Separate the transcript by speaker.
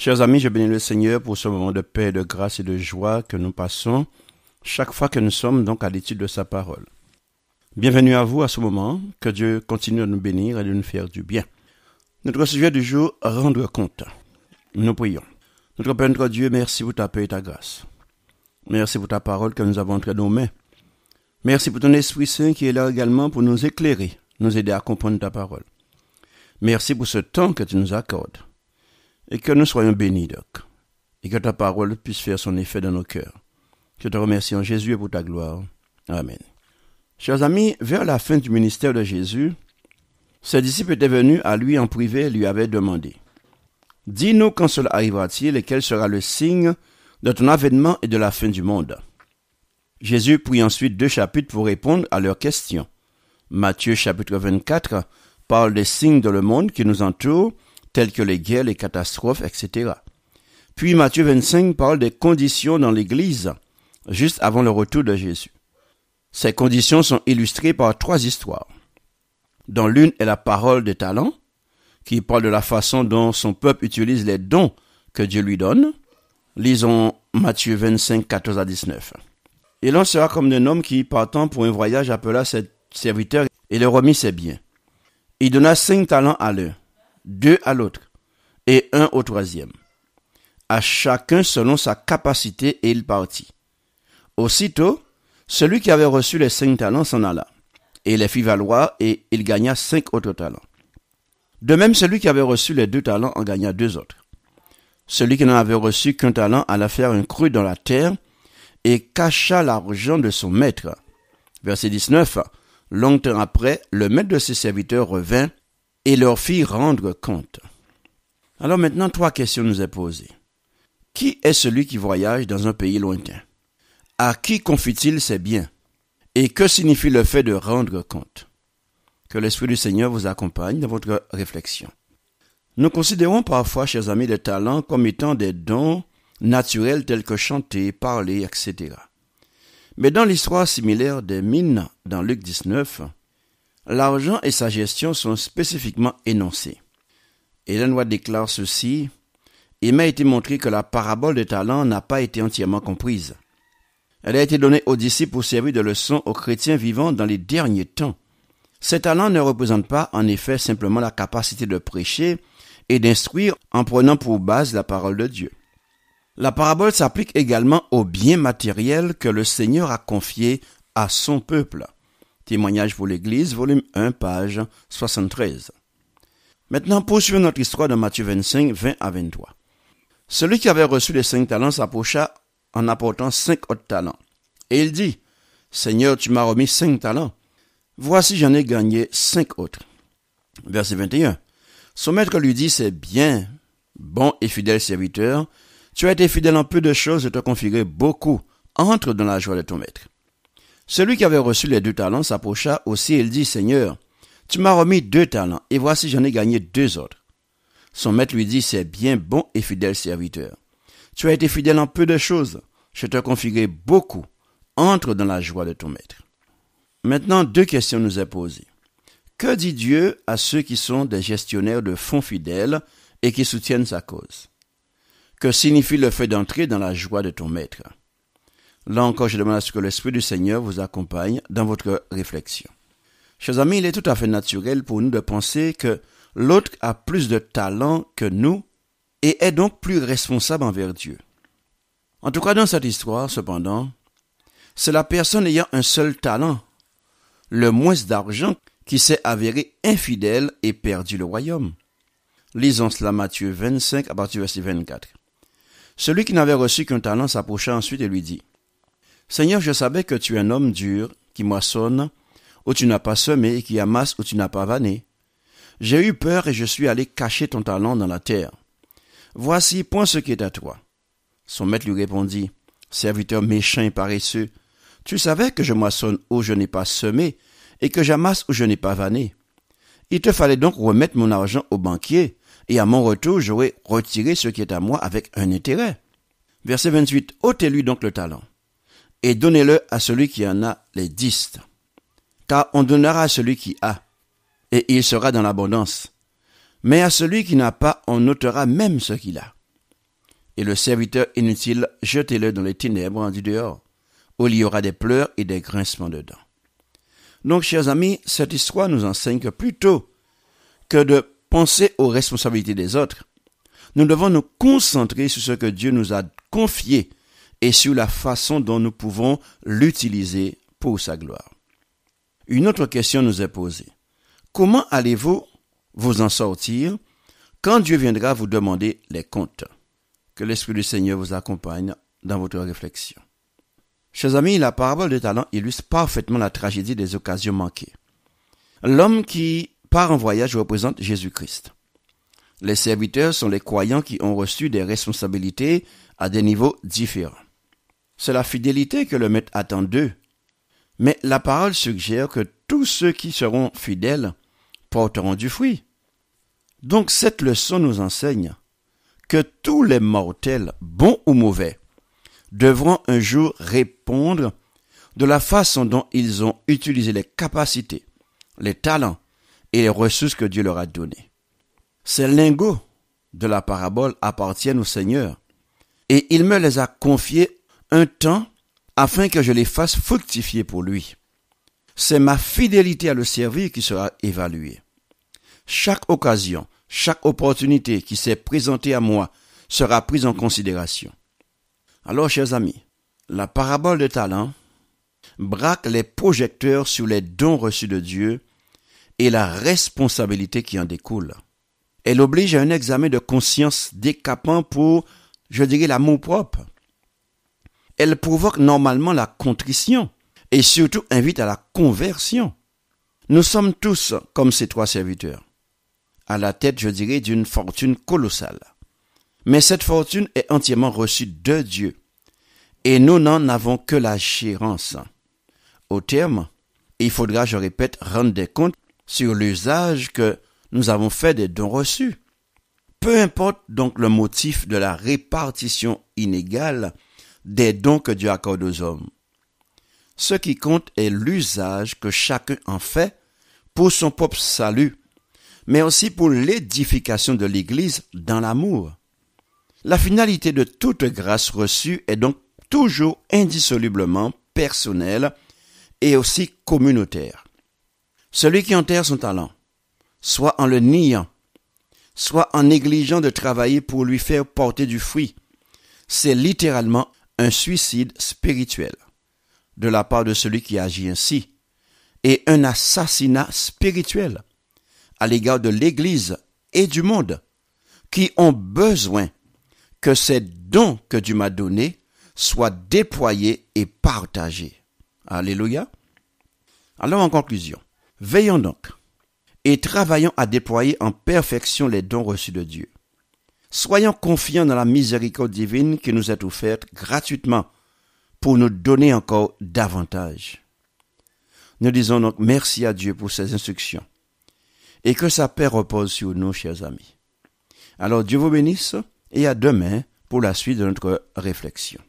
Speaker 1: Chers amis, je bénis le Seigneur pour ce moment de paix, de grâce et de joie que nous passons chaque fois que nous sommes donc à l'étude de sa parole. Bienvenue à vous à ce moment, que Dieu continue de nous bénir et de nous faire du bien. Notre sujet du jour, rendre compte. Nous prions. Notre Père, notre Dieu, merci pour ta paix et ta grâce. Merci pour ta parole que nous avons entre nos mains. Merci pour ton Esprit Saint qui est là également pour nous éclairer, nous aider à comprendre ta parole. Merci pour ce temps que tu nous accordes et que nous soyons bénis, Doc. Et que ta parole puisse faire son effet dans nos cœurs. Je te remercie en Jésus et pour ta gloire. Amen. Chers amis, vers la fin du ministère de Jésus, ses disciples étaient venus à lui en privé et lui avaient demandé Dis-nous quand cela arrivera-t-il et quel sera le signe de ton avènement et de la fin du monde. Jésus prit ensuite deux chapitres pour répondre à leurs questions. Matthieu chapitre 24 parle des signes de le monde qui nous entoure telles que les guerres, les catastrophes, etc. Puis Matthieu 25 parle des conditions dans l'Église, juste avant le retour de Jésus. Ces conditions sont illustrées par trois histoires. Dans l'une est la parole des talents, qui parle de la façon dont son peuple utilise les dons que Dieu lui donne. Lisons Matthieu 25, 14 à 19. Et l'on sera comme un homme qui, partant pour un voyage, appela ses serviteurs et leur remit ses biens. Il donna cinq talents à l'un, deux à l'autre et un au troisième. À chacun selon sa capacité et il partit. Aussitôt, celui qui avait reçu les cinq talents s'en alla et les fit valoir et il gagna cinq autres talents. De même, celui qui avait reçu les deux talents en gagna deux autres. Celui qui n'en avait reçu qu'un talent alla faire un cru dans la terre et cacha l'argent de son maître. Verset 19. Longtemps après, le maître de ses serviteurs revint et leur fit rendre compte. Alors maintenant, trois questions nous est posées. Qui est celui qui voyage dans un pays lointain À qui confie-t-il ses biens Et que signifie le fait de rendre compte Que l'Esprit du Seigneur vous accompagne dans votre réflexion. Nous considérons parfois, chers amis, les talents comme étant des dons naturels tels que chanter, parler, etc. Mais dans l'histoire similaire des mines dans Luc 19, L'argent et sa gestion sont spécifiquement énoncés. Hélène White déclare ceci Il m'a été montré que la parabole des talents n'a pas été entièrement comprise. Elle a été donnée aux disciples pour servir de leçon aux chrétiens vivants dans les derniers temps. Ces talents ne représentent pas en effet simplement la capacité de prêcher et d'instruire en prenant pour base la parole de Dieu. La parabole s'applique également aux biens matériels que le Seigneur a confiés à son peuple. Témoignage pour l'Église, volume 1, page 73. Maintenant, poursuivons notre histoire de Matthieu 25, 20 à 23. Celui qui avait reçu les cinq talents s'approcha en apportant cinq autres talents. Et il dit, Seigneur, tu m'as remis cinq talents. Voici, j'en ai gagné cinq autres. Verset 21. Son maître lui dit, c'est bien, bon et fidèle serviteur. Tu as été fidèle en peu de choses, et te confierai beaucoup. Entre dans la joie de ton maître. Celui qui avait reçu les deux talents s'approcha aussi et dit, Seigneur, tu m'as remis deux talents, et voici j'en ai gagné deux autres. Son maître lui dit, c'est bien bon et fidèle serviteur. Tu as été fidèle en peu de choses, je te confierai beaucoup. Entre dans la joie de ton maître. Maintenant, deux questions nous est posées. Que dit Dieu à ceux qui sont des gestionnaires de fonds fidèles et qui soutiennent sa cause? Que signifie le fait d'entrer dans la joie de ton maître? Là encore, je demande à ce que l'Esprit du Seigneur vous accompagne dans votre réflexion. Chers amis, il est tout à fait naturel pour nous de penser que l'autre a plus de talent que nous et est donc plus responsable envers Dieu. En tout cas, dans cette histoire, cependant, c'est la personne ayant un seul talent, le moins d'argent, qui s'est avéré infidèle et perdu le royaume. Lisons cela Matthieu 25 à partir du verset 24. Celui qui n'avait reçu qu'un talent s'approcha ensuite et lui dit, Seigneur, je savais que tu es un homme dur, qui moissonne où tu n'as pas semé et qui amasse où tu n'as pas vanné. J'ai eu peur et je suis allé cacher ton talent dans la terre. Voici point ce qui est à toi. Son maître lui répondit, Serviteur méchant et paresseux, tu savais que je moissonne où je n'ai pas semé et que j'amasse où je n'ai pas vanné. Il te fallait donc remettre mon argent au banquier, et à mon retour j'aurais retiré ce qui est à moi avec un intérêt. Verset 28. ôtez lui donc le talent et donnez-le à celui qui en a les dix. Car on donnera à celui qui a, et il sera dans l'abondance. Mais à celui qui n'a pas, on notera même ce qu'il a. Et le serviteur inutile, jetez-le dans les ténèbres en dehors, où il y aura des pleurs et des grincements dedans. » Donc, chers amis, cette histoire nous enseigne que plutôt que de penser aux responsabilités des autres, nous devons nous concentrer sur ce que Dieu nous a confié et sur la façon dont nous pouvons l'utiliser pour sa gloire. Une autre question nous est posée. Comment allez-vous vous en sortir quand Dieu viendra vous demander les comptes Que l'Esprit du Seigneur vous accompagne dans votre réflexion. Chers amis, la parabole de talent illustre parfaitement la tragédie des occasions manquées. L'homme qui part en voyage représente Jésus-Christ. Les serviteurs sont les croyants qui ont reçu des responsabilités à des niveaux différents c'est la fidélité que le maître attend d'eux. Mais la parole suggère que tous ceux qui seront fidèles porteront du fruit. Donc cette leçon nous enseigne que tous les mortels, bons ou mauvais, devront un jour répondre de la façon dont ils ont utilisé les capacités, les talents et les ressources que Dieu leur a données. Ces lingots de la parabole appartiennent au Seigneur et il me les a confiés un temps afin que je les fasse fructifier pour lui. C'est ma fidélité à le servir qui sera évaluée. Chaque occasion, chaque opportunité qui s'est présentée à moi sera prise en considération. Alors, chers amis, la parabole de talent braque les projecteurs sur les dons reçus de Dieu et la responsabilité qui en découle. Elle oblige à un examen de conscience décapant pour, je dirais, l'amour propre, elle provoque normalement la contrition et surtout invite à la conversion. Nous sommes tous comme ces trois serviteurs, à la tête, je dirais, d'une fortune colossale. Mais cette fortune est entièrement reçue de Dieu, et nous n'en avons que la gérance. Au terme, il faudra, je répète, rendre des comptes sur l'usage que nous avons fait des dons reçus. Peu importe donc le motif de la répartition inégale des dons que Dieu accorde aux hommes. Ce qui compte est l'usage que chacun en fait pour son propre salut, mais aussi pour l'édification de l'Église dans l'amour. La finalité de toute grâce reçue est donc toujours indissolublement personnelle et aussi communautaire. Celui qui enterre son talent, soit en le niant, soit en négligeant de travailler pour lui faire porter du fruit, c'est littéralement un suicide spirituel de la part de celui qui agit ainsi et un assassinat spirituel à l'égard de l'Église et du monde qui ont besoin que ces dons que Dieu m'a donnés soient déployés et partagés. Alléluia. Alors en conclusion, veillons donc et travaillons à déployer en perfection les dons reçus de Dieu. Soyons confiants dans la miséricorde divine qui nous est offerte gratuitement pour nous donner encore davantage. Nous disons donc merci à Dieu pour ses instructions et que sa paix repose sur nous, chers amis. Alors Dieu vous bénisse et à demain pour la suite de notre réflexion.